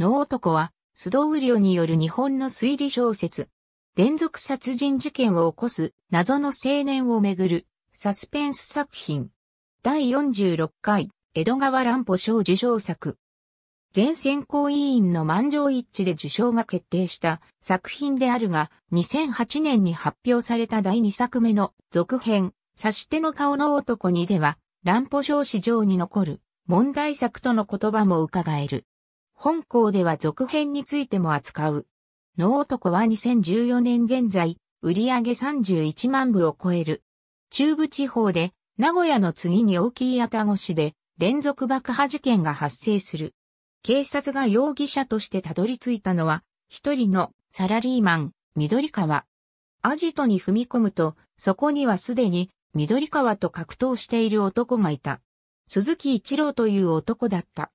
の男は、須藤雨量による日本の推理小説。連続殺人事件を起こす謎の青年をめぐるサスペンス作品。第46回江戸川乱歩賞受賞作。全選考委員の満場一致で受賞が決定した作品であるが、2008年に発表された第2作目の続編、差し手の顔の男にでは、乱歩賞史上に残る問題作との言葉も伺える。本校では続編についても扱う。能男は2014年現在、売上31万部を超える。中部地方で、名古屋の次に大きい愛宕しで、連続爆破事件が発生する。警察が容疑者としてたどり着いたのは、一人のサラリーマン、緑川。アジトに踏み込むと、そこにはすでに緑川と格闘している男がいた。鈴木一郎という男だった。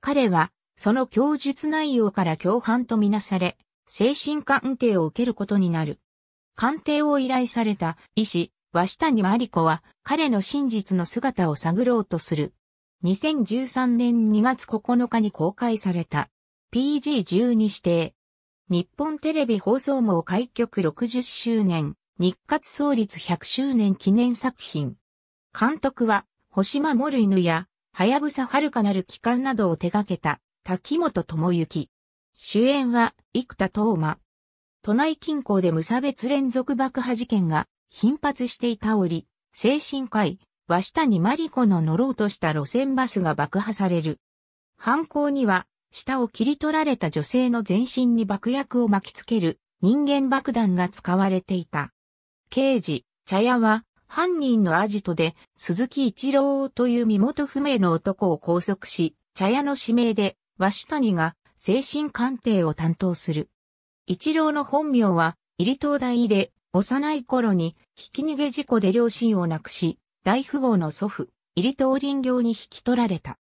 彼はその供述内容から共犯とみなされ、精神鑑定を受けることになる。鑑定を依頼された医師、鷲谷真理子は彼の真実の姿を探ろうとする。2013年2月9日に公開された PG12 指定。日本テレビ放送網開局60周年、日活創立100周年記念作品。監督は、星間イヌや、はやぶさ遥かなる機関などを手掛けた、滝本智之。主演は、生田斗真。都内近郊で無差別連続爆破事件が頻発していた折、精神科医、下に真理子の乗ろうとした路線バスが爆破される。犯行には、下を切り取られた女性の全身に爆薬を巻きつける人間爆弾が使われていた。刑事、茶屋は、犯人のアジトで、鈴木一郎という身元不明の男を拘束し、茶屋の指名で鷲谷が精神鑑定を担当する。一郎の本名は、入東大で、幼い頃に、ひき逃げ事故で両親を亡くし、大富豪の祖父、入東林業に引き取られた。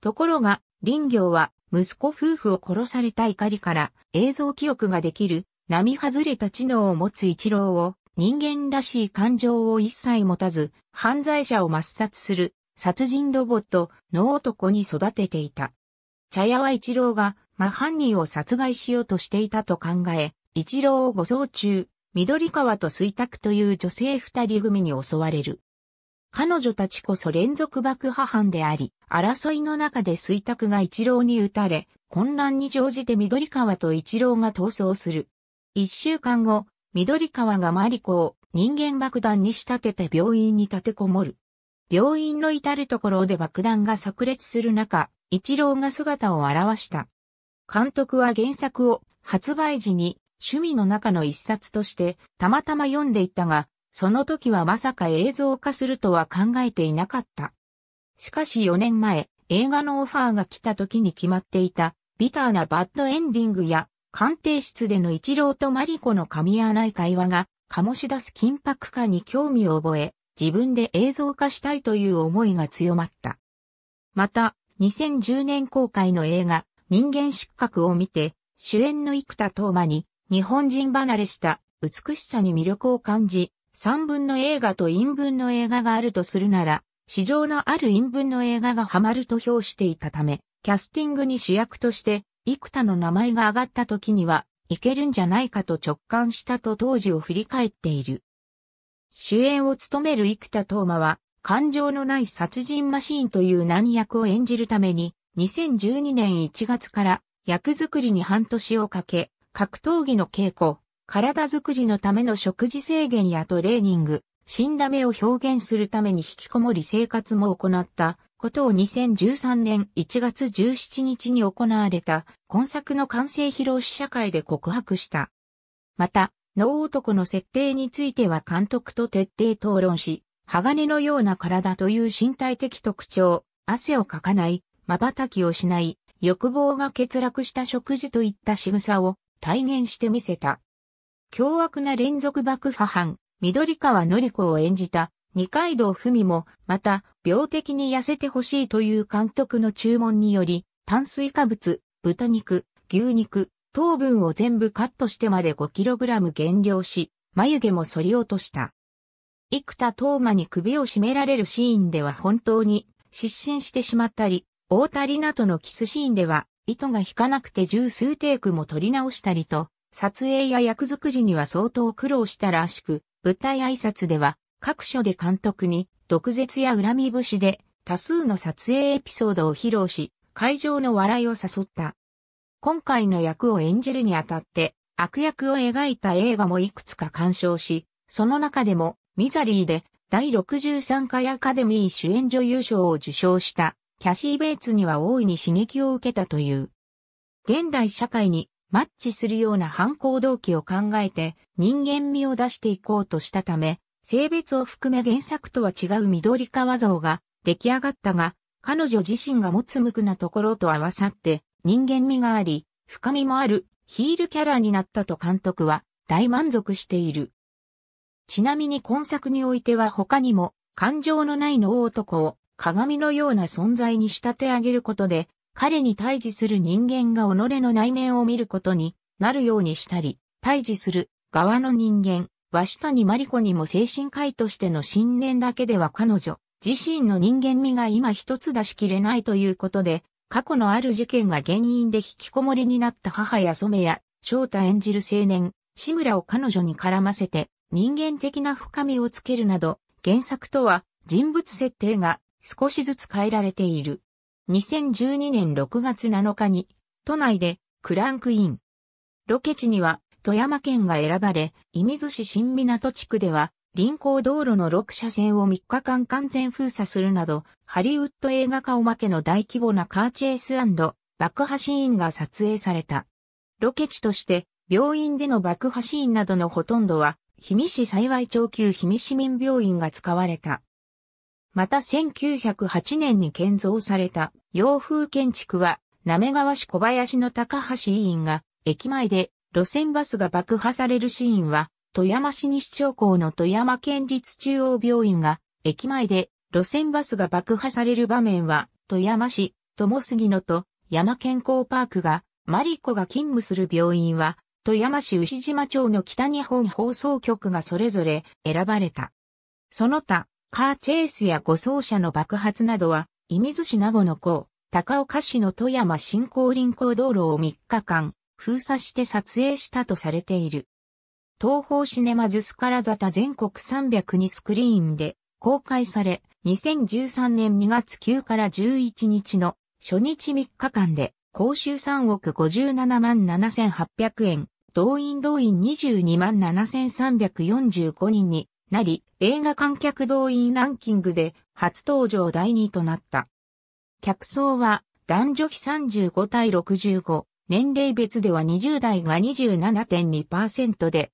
ところが、林業は、息子夫婦を殺された怒りから、映像記憶ができる、並外れた知能を持つ一郎を、人間らしい感情を一切持たず、犯罪者を抹殺する、殺人ロボット、の男に育てていた。茶屋は一郎が、真犯人を殺害しようとしていたと考え、一郎を護送中、緑川と水卓という女性二人組に襲われる。彼女たちこそ連続爆破犯であり、争いの中で水卓が一郎に撃たれ、混乱に乗じて緑川と一郎が逃走する。一週間後、緑川がマリコを人間爆弾に仕立てて病院に立てこもる。病院の至るところで爆弾が炸裂する中、一郎が姿を現した。監督は原作を発売時に趣味の中の一冊としてたまたま読んでいたが、その時はまさか映像化するとは考えていなかった。しかし4年前、映画のオファーが来た時に決まっていた、ビターなバッドエンディングや、鑑定室での一郎とマリコの噛み合わない会話が、醸し出す緊迫感に興味を覚え、自分で映像化したいという思いが強まった。また、2010年公開の映画、人間失格を見て、主演の生田斗真に、日本人離れした美しさに魅力を感じ、三分の映画と陰分の映画があるとするなら、市場のある陰分の映画がハマると評していたため、キャスティングに主役として、幾多の名前が挙がった時には、いけるんじゃないかと直感したと当時を振り返っている。主演を務める幾多東馬は、感情のない殺人マシーンという難役を演じるために、2012年1月から役作りに半年をかけ、格闘技の稽古、体作りのための食事制限やトレーニング、死んだ目を表現するために引きこもり生活も行ったことを2013年1月17日に行われた今作の完成披露試写会で告白した。また、能男の設定については監督と徹底討論し、鋼のような体という身体的特徴、汗をかかない、瞬きをしない、欲望が欠落した食事といった仕草を体現してみせた。凶悪な連続爆破犯、緑川のり子を演じた二階堂ふみも、また、病的に痩せてほしいという監督の注文により、炭水化物、豚肉、牛肉、糖分を全部カットしてまで 5kg 減量し、眉毛も反り落とした。生田斗真に首を絞められるシーンでは本当に失神してしまったり、大田里奈とのキスシーンでは、糸が引かなくて十数テイクも撮り直したりと、撮影や役作りには相当苦労したらしく、舞台挨拶では、各所で監督に、毒舌や恨み節で、多数の撮影エピソードを披露し、会場の笑いを誘った。今回の役を演じるにあたって、悪役を描いた映画もいくつか鑑賞し、その中でも、ミザリーで第63回アカデミー主演女優賞を受賞したキャシー・ベイツには大いに刺激を受けたという。現代社会にマッチするような反行動機を考えて人間味を出していこうとしたため、性別を含め原作とは違う緑川像が出来上がったが、彼女自身が持つ無垢なところと合わさって人間味があり、深みもあるヒールキャラになったと監督は大満足している。ちなみに今作においては他にも、感情のない脳男を鏡のような存在に仕立て上げることで、彼に対峙する人間が己の内面を見ることになるようにしたり、対峙する側の人間、下谷真理子にも精神科医としての信念だけでは彼女、自身の人間味が今一つ出しきれないということで、過去のある事件が原因で引きこもりになった母や染谷、翔太演じる青年、志村を彼女に絡ませて、人間的な深みをつけるなど、原作とは人物設定が少しずつ変えられている。2012年6月7日に都内でクランクイン。ロケ地には富山県が選ばれ、射水市新港地区では臨港道路の6車線を3日間完全封鎖するなど、ハリウッド映画化おまけの大規模なカーチェイス爆破シーンが撮影された。ロケ地として病院での爆破シーンなどのほとんどは氷見市幸町級氷見市民病院が使われた。また1908年に建造された洋風建築は、滑川市小林の高橋委員が、駅前で路線バスが爆破されるシーンは、富山市西町校の富山県立中央病院が、駅前で路線バスが爆破される場面は、富山市、友杉野と山健康パークが、マリコが勤務する病院は、富山市牛島町の北日本放送局がそれぞれ選ばれた。その他、カーチェイスや護送車の爆発などは、伊水市名護の港、高岡市の富山新港臨港道路を3日間、封鎖して撮影したとされている。東方シネマズスカラザタ全国302スクリーンで公開され、2013年2月9から11日の初日3日間で、公衆3億57万7800円、動員動員22万7345人になり、映画観客動員ランキングで初登場第2位となった。客層は男女比35対65、年齢別では20代が27.2%で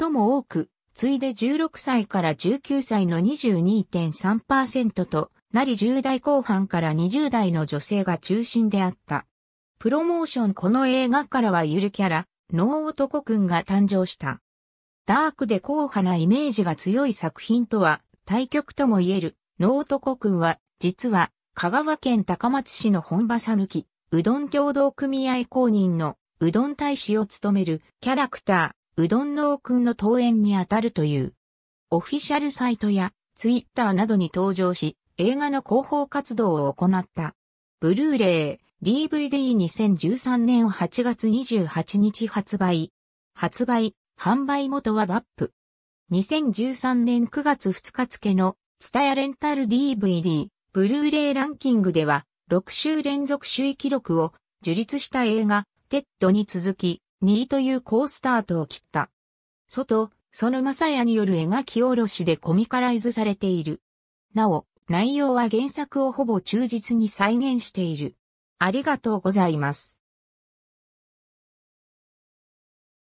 最も多く、次いで16歳から19歳の22.3%となり10代後半から20代の女性が中心であった。プロモーションこの映画からはゆるキャラ、ノー男くんが誕生した。ダークで硬派なイメージが強い作品とは対極とも言える、ノー男くんは、実は、香川県高松市の本場さぬき、うどん協同組合公認の、うどん大使を務めるキャラクター、うどん農くんの登園にあたるという。オフィシャルサイトやツイッターなどに登場し、映画の広報活動を行った。ブルーレイ、DVD2013 年8月28日発売。発売、販売元はラップ。2013年9月2日付の、ツタヤレンタル DVD、ブルーレイランキングでは、6週連続首位記録を樹立した映画、テッドに続き、2位という好スタートを切った。外、その正也による描き下ろしでコミカライズされている。なお、内容は原作をほぼ忠実に再現している。ありがとうございます。